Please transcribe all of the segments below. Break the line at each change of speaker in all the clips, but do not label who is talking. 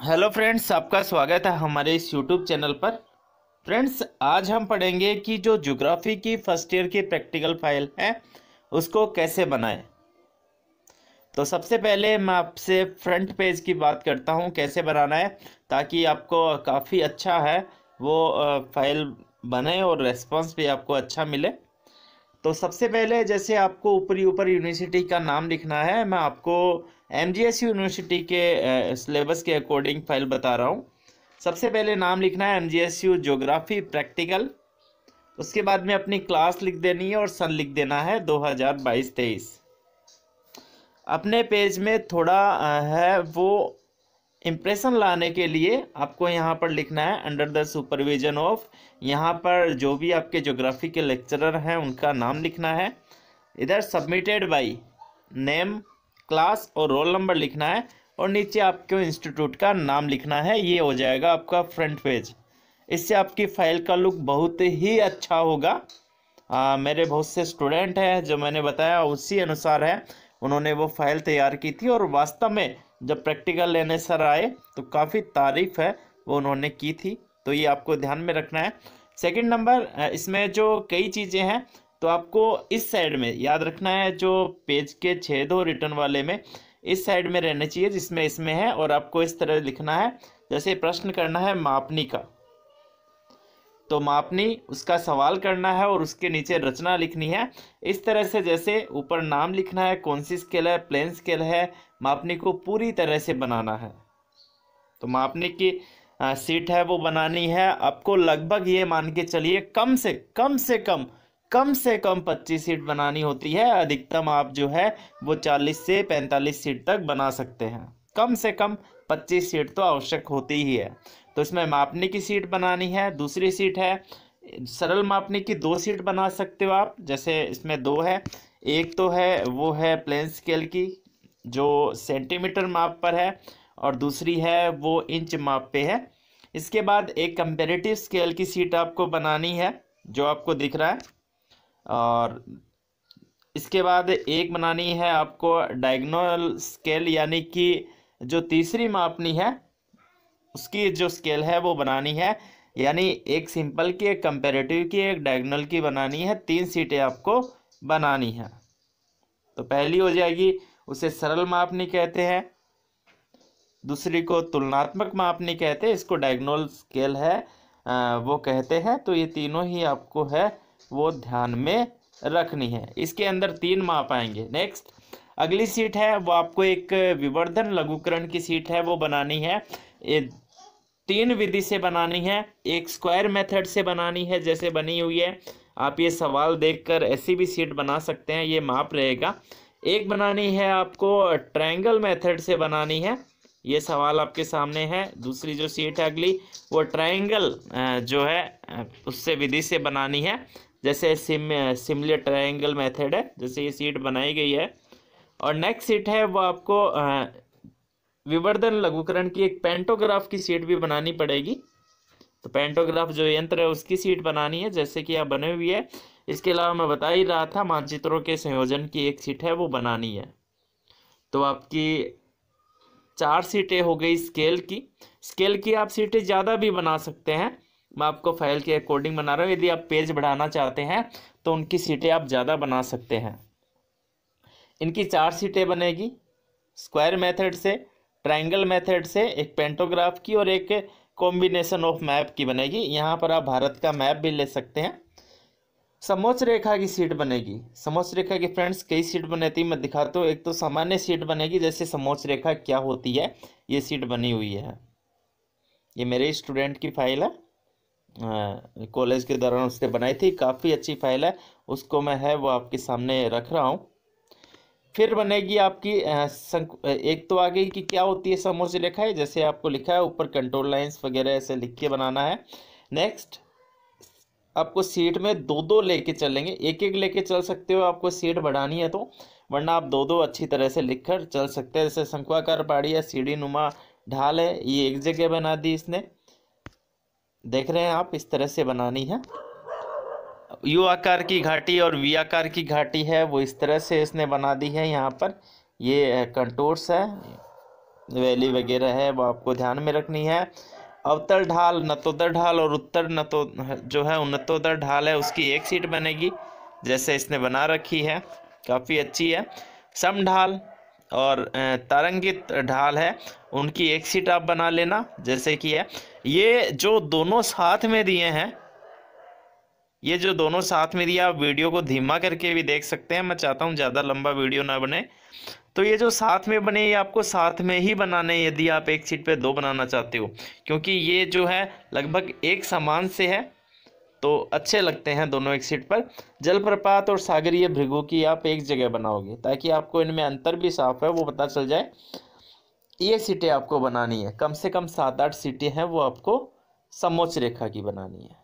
hello friends आपका स्वागत है हमारे इस यूट्यूब चैनल पर फ्रेंड्स आज हम पढ़ेंगे कि जो ज्योग्राफी की फर्स्ट ईयर की प्रैक्टिकल फाइल है उसको कैसे बनाएं तो सबसे पहले मैं आपसे फ्रंट पेज की बात करता हूं कैसे बनाना है ताकि आपको काफ़ी अच्छा है वो फाइल बने और रेस्पॉन्स भी आपको अच्छा मिले तो सबसे पहले जैसे आपको ऊपरी ऊपर यूनिवर्सिटी का नाम लिखना है मैं आपको एम यूनिवर्सिटी के सिलेबस के अकॉर्डिंग फाइल बता रहा हूँ सबसे पहले नाम लिखना है एम ज्योग्राफी प्रैक्टिकल उसके बाद में अपनी क्लास लिख देनी है और सन लिख देना है 2022-23 अपने पेज में थोड़ा है वो इम्प्रेशन लाने के लिए आपको यहाँ पर लिखना है अंडर द सुपरविजन ऑफ यहाँ पर जो भी आपके ज्योग्राफी के लेक्चरर हैं उनका नाम लिखना है इधर सबमिटेड बाई नेम क्लास और रोल नंबर लिखना है और नीचे आपके इंस्टीट्यूट का नाम लिखना है ये हो जाएगा आपका फ्रंट पेज इससे आपकी फ़ाइल का लुक बहुत ही अच्छा होगा आ, मेरे बहुत से स्टूडेंट हैं जो मैंने बताया उसी अनुसार है उन्होंने वो फ़ाइल तैयार की थी और वास्तव में जब प्रैक्टिकल लेने सर आए तो काफ़ी तारीफ है वो उन्होंने की थी तो ये आपको ध्यान में रखना है सेकंड नंबर इसमें जो कई चीज़ें हैं तो आपको इस साइड में याद रखना है जो पेज के छेद हो रिटर्न वाले में इस साइड में रहना चाहिए जिसमें इसमें है और आपको इस तरह लिखना है जैसे प्रश्न करना है मापनी का तो मापनी उसका सवाल करना है और उसके नीचे रचना लिखनी है इस तरह से जैसे ऊपर नाम लिखना है कौन सी स्केल है प्लेन स्केल है मापने को पूरी तरह से बनाना है तो मापने की सीट है वो बनानी है आपको लगभग ये मान के चलिए कम से कम से कम कम से कम 25 सीट बनानी होती है अधिकतम आप जो है वो 40 से 45 सीट तक बना सकते हैं कम से कम 25 सीट तो आवश्यक होती ही है तो इसमें मापने की सीट बनानी है दूसरी सीट है सरल मापने की दो सीट बना सकते हो आप जैसे इसमें दो है एक तो है वो है प्लेन स्केल की जो सेंटीमीटर माप पर है और दूसरी है वो इंच माप पे है इसके बाद एक कंपेरेटिव स्केल की सीट आपको बनानी है जो आपको दिख रहा है और इसके बाद एक बनानी है आपको डायगोनल स्केल यानी कि जो तीसरी मापनी है उसकी जो स्केल है वो बनानी है यानी एक सिंपल की एक कंपेरेटिव की एक डायगोनल की बनानी है तीन सीटें आपको बनानी है तो पहली हो जाएगी उसे सरल मापनी कहते हैं दूसरी को तुलनात्मक मापनी कहते हैं इसको डायग्नोल स्केल है वो कहते हैं तो ये तीनों ही आपको है वो ध्यान में रखनी है इसके अंदर तीन माप आएंगे नेक्स्ट अगली सीट है वो आपको एक विवर्धन लघुकरण की सीट है वो बनानी है ये तीन विधि से बनानी है एक स्क्वायर मेथड से बनानी है जैसे बनी हुई है आप ये सवाल देखकर ऐसी भी सीट बना सकते हैं ये माप रहेगा एक बनानी है आपको ट्रायंगल मेथड से बनानी है ये सवाल आपके सामने है दूसरी जो सीट है अगली वो ट्रायंगल जो है उससे विधि से बनानी है जैसे सिम सिमिलर ट्रायंगल मेथड है जैसे ये सीट बनाई गई है और नेक्स्ट सीट है वो आपको विवर्धन लघुकरण की एक पेंटोग्राफ की सीट भी बनानी पड़ेगी तो पेंटोग्राफ जो यंत्र है उसकी सीट बनानी है जैसे कि यहाँ बने हुई है इसके अलावा मैं बता ही रहा था मानचित्रों के संयोजन की एक सीट है वो बनानी है तो आपकी चार सीटें हो गई स्केल की स्केल की आप सीटें ज़्यादा भी बना सकते हैं मैं आपको फाइल के अकॉर्डिंग बना रहा हूँ यदि आप पेज बढ़ाना चाहते हैं तो उनकी सीटें आप ज़्यादा बना सकते हैं इनकी चार सीटें बनेगी स्क्वायर मेथड से ट्रायंगल मेथड से एक पेंटोग्राफ की और एक कॉम्बिनेशन ऑफ मैप की बनेगी यहाँ पर आप भारत का मैप भी ले सकते हैं समोच रेखा की सीट बनेगी समोच रेखा की फ्रेंड्स कई सीट बनेती मैं दिखाता हूँ एक तो सामान्य सीट बनेगी जैसे समोच रेखा क्या होती है ये सीट बनी हुई है ये मेरे स्टूडेंट की फाइल है कॉलेज के दौरान उसने बनाई थी काफ़ी अच्छी फाइल है उसको मैं है वो आपके सामने रख रहा हूँ फिर बनेगी आपकी एक तो आ गई कि क्या होती है समोच रेखा है जैसे आपको लिखा है ऊपर कंट्रोल लाइन्स वगैरह ऐसे लिख के बनाना है नेक्स्ट आपको सीट में दो दो लेके चलेंगे एक एक लेके चल सकते हो आपको सीट बढ़ानी है तो वरना आप दो दो अच्छी तरह से लिख कर चल सकते हैं जैसे शंकुआकार पहाड़ी है सीढ़ी नुमा ढाल है ये एक जगह बना दी इसने देख रहे हैं आप इस तरह से बनानी है यू आकार की घाटी और वी आकार की घाटी है वो इस तरह से इसने बना दी है यहाँ पर ये कंटोर्स है वैली वगैरह है वो आपको ध्यान में रखनी है अवतर ढाल नतोदर ढाल और उत्तर नतो जो है उनतोदर ढाल है उसकी एक सीट बनेगी जैसे इसने बना रखी है काफ़ी अच्छी है सम ढाल और तरंगित ढाल है उनकी एक सीट आप बना लेना जैसे कि है ये जो दोनों साथ में दिए हैं ये जो दोनों साथ में दिया आप वीडियो को धीमा करके भी देख सकते हैं मैं चाहता हूँ ज़्यादा लंबा वीडियो ना बने तो ये जो साथ में बने ये आपको साथ में ही बनाने यदि आप एक सीट पे दो बनाना चाहते हो क्योंकि ये जो है लगभग एक समान से है तो अच्छे लगते हैं दोनों एक सीट पर जलप्रपात और सागरीय भृगु की आप एक जगह बनाओगे ताकि आपको इनमें अंतर भी साफ है वो पता चल जाए ये सीटें आपको बनानी है कम से कम सात आठ सीटें हैं वो आपको समोच्च रेखा की बनानी है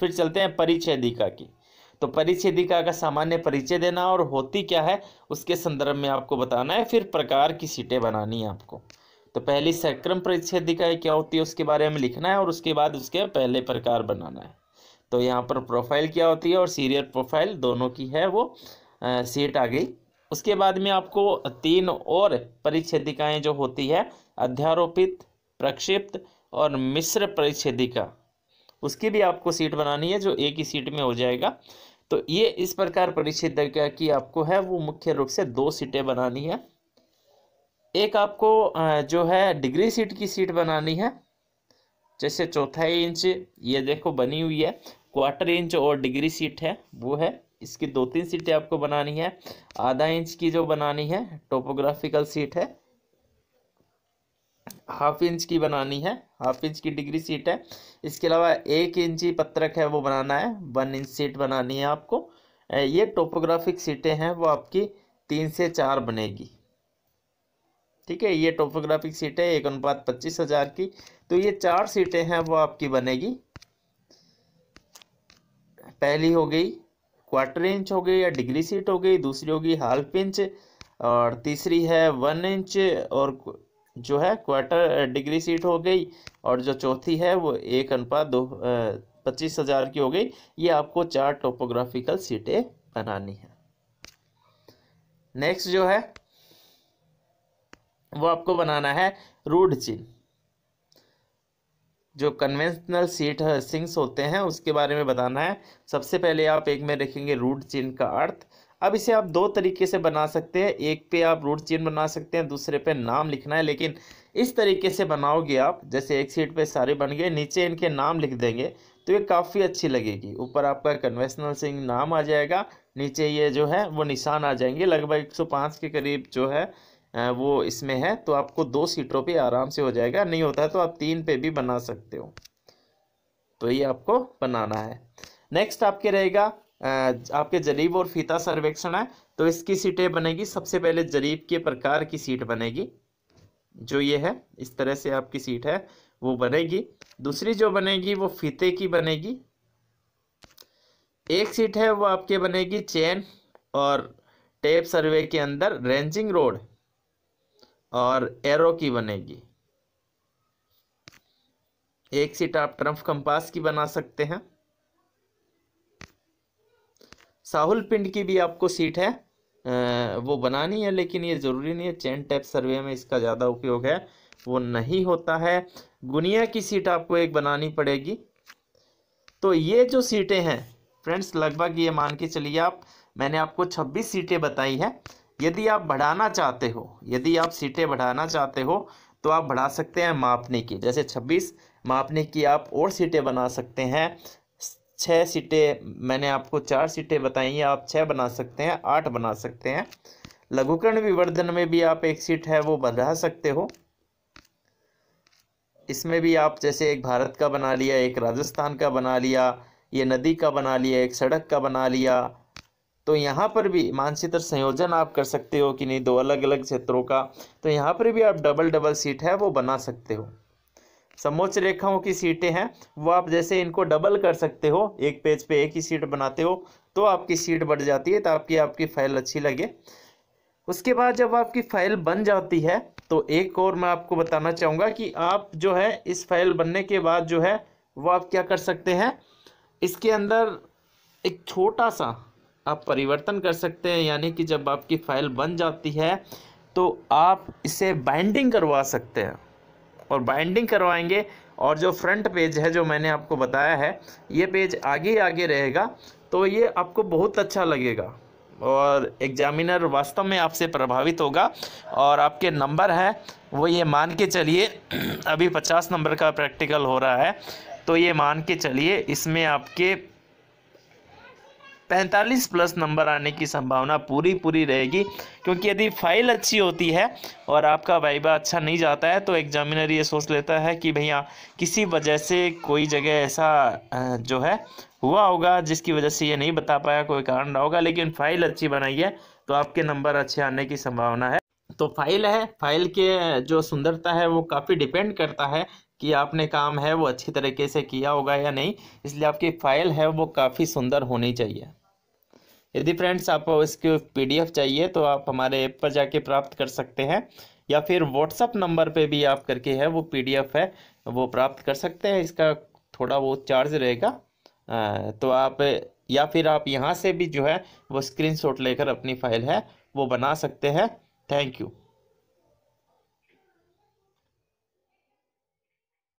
फिर चलते हैं परिचय परिच्छेदिका की तो परिच्छेदिका का सामान्य परिचय देना और होती क्या है उसके संदर्भ में आपको बताना है फिर प्रकार की सीटें बनानी है आपको तो पहली सक्रम परिच्छेदिका क्या होती है उसके बारे में लिखना है और उसके बाद उसके पहले प्रकार बनाना है तो यहाँ पर प्रोफाइल क्या होती है और सीरियल प्रोफाइल दोनों की है वो सीट आ गई उसके बाद में आपको तीन और परिच्छेदिकाएँ जो होती है अध्यारोपित प्रक्षिप्त और मिश्र परिच्छेदिका उसकी भी आपको सीट बनानी है जो एक ही सीट में हो जाएगा तो ये इस प्रकार परिचित की आपको है वो मुख्य रूप से दो सीटें बनानी है एक आपको जो है डिग्री सीट की सीट बनानी है जैसे चौथाई इंच ये देखो बनी हुई है क्वार्टर इंच और डिग्री सीट है वो है इसकी दो तीन सीटें आपको बनानी है आधा इंच की जो बनानी है टोपोग्राफिकल सीट है हाफ इंच की बनानी है हाफ इंच की डिग्री सीट है इसके अलावा एक इंची पत्रक है वो बनाना है वन इंच सीट बनानी है आपको ये टोपोग्राफिक सीटें हैं वो आपकी तीन से चार बनेगी ठीक है ये टोपोग्राफिक सीटें एक अनुपात पच्चीस हज़ार की तो ये चार सीटें हैं वो आपकी बनेगी पहली हो गई क्वार्टर इंच हो गई या डिग्री सीट हो गई दूसरी होगी हाफ इंच और तीसरी है वन इंच और जो है क्वार्टर डिग्री सीट हो गई और जो चौथी है वो एक अनुपात दो पच्चीस हज़ार की हो गई ये आपको चार टोपोग्राफिकल सीटें बनानी है नेक्स्ट जो है वो आपको बनाना है रूढ़ चिन्ह जो कन्वेंशनल सीट सिंग्स होते हैं उसके बारे में बताना है सबसे पहले आप एक में देखेंगे रूट चिन्ह का अर्थ अब इसे आप दो तरीके से बना सकते हैं एक पे आप रूट चिन्ह बना सकते हैं दूसरे पे नाम लिखना है लेकिन इस तरीके से बनाओगे आप जैसे एक सीट पे सारे बन गए नीचे इनके नाम लिख देंगे तो ये काफ़ी अच्छी लगेगी ऊपर आपका कन्वेंशनल सिंह नाम आ जाएगा नीचे ये जो है वो निशान आ जाएंगे लगभग एक के करीब जो है वो इसमें है तो आपको दो सीटों पर आराम से हो जाएगा नहीं होता है तो आप तीन पे भी बना सकते हो तो ये आपको बनाना है नेक्स्ट आपके रहेगा आपके जरीब और फीता सर्वेक्षण है तो इसकी सीटें बनेगी सबसे पहले जरीब के प्रकार की सीट बनेगी जो ये है इस तरह से आपकी सीट है वो बनेगी दूसरी जो बनेगी वो फीते की बनेगी एक सीट है वो आपके बनेगी चेन और टेप सर्वे के अंदर रेंजिंग रोड और एरो की बनेगी एक सीट आप ट्रम्फ कंपास की बना सकते हैं साहुल पिंड की भी आपको सीट है आ, वो बनानी है लेकिन ये ज़रूरी नहीं है चैन टैप सर्वे में इसका ज़्यादा उपयोग है वो नहीं होता है गुनिया की सीट आपको एक बनानी पड़ेगी तो ये जो सीटें हैं फ्रेंड्स लगभग ये मान के चलिए आप मैंने आपको 26 सीटें बताई हैं यदि आप बढ़ाना चाहते हो यदि आप सीटें बढ़ाना चाहते हो तो आप बढ़ा सकते हैं मापने की जैसे 26 मापने की आप और सीटें बना सकते हैं छः सीटें मैंने आपको चार सीटें बताई हैं आप छः बना सकते हैं आठ बना सकते हैं लघुकरण विवर्धन में भी आप एक सीट है वो बढ़ा सकते हो इसमें भी आप जैसे एक भारत का बना लिया एक राजस्थान का बना लिया ये नदी का बना लिया एक सड़क का बना लिया तो यहाँ पर भी मानचित्र संयोजन आप कर सकते हो कि नहीं दो अलग अलग क्षेत्रों का तो यहाँ पर भी आप डबल डबल सीट है वो बना सकते हो समोच्च रेखाओं की सीटें हैं वो आप जैसे इनको डबल कर सकते हो एक पेज पे एक ही सीट बनाते हो तो आपकी सीट बढ़ जाती है ताकि आपकी फाइल अच्छी लगे उसके बाद जब आपकी फाइल बन जाती है तो एक और मैं आपको बताना चाहूँगा कि आप जो है इस फाइल बनने के बाद जो है वो आप क्या कर सकते हैं इसके अंदर एक छोटा सा आप परिवर्तन कर सकते हैं यानी कि जब आपकी फाइल बन जाती है तो आप इसे बाइंडिंग करवा सकते हैं और बाइंडिंग करवाएंगे और जो फ्रंट पेज है जो मैंने आपको बताया है ये पेज आगे आगे रहेगा तो ये आपको बहुत अच्छा लगेगा और एग्जामिनर वास्तव में आपसे प्रभावित होगा और आपके नंबर हैं वो ये मान के चलिए अभी पचास नंबर का प्रैक्टिकल हो रहा है तो ये मान के चलिए इसमें आपके पैंतालीस प्लस नंबर आने की संभावना पूरी पूरी रहेगी क्योंकि यदि फाइल अच्छी होती है और आपका वाइबा अच्छा नहीं जाता है तो एग्जामिनर ये सोच लेता है कि भैया किसी वजह से कोई जगह ऐसा जो है हुआ होगा जिसकी वजह से ये नहीं बता पाया कोई कारण रहा होगा लेकिन फाइल अच्छी बनाई है तो आपके नंबर अच्छे आने की संभावना है तो फाइल है फाइल के जो सुंदरता है वो काफ़ी डिपेंड करता है कि आपने काम है वो अच्छी तरीके से किया होगा या नहीं इसलिए आपकी फाइल है वो काफ़ी सुंदर होनी चाहिए यदि फ्रेंड्स आपको इसकी पीडीएफ चाहिए तो आप हमारे ऐप पर जाके प्राप्त कर सकते हैं या फिर व्हाट्सअप नंबर पे भी आप करके है वो पीडीएफ है वो प्राप्त कर सकते हैं इसका थोड़ा वो चार्ज रहेगा तो आप या फिर आप यहाँ से भी जो है वो स्क्रीनशॉट लेकर अपनी फाइल है वो बना सकते हैं थैंक यू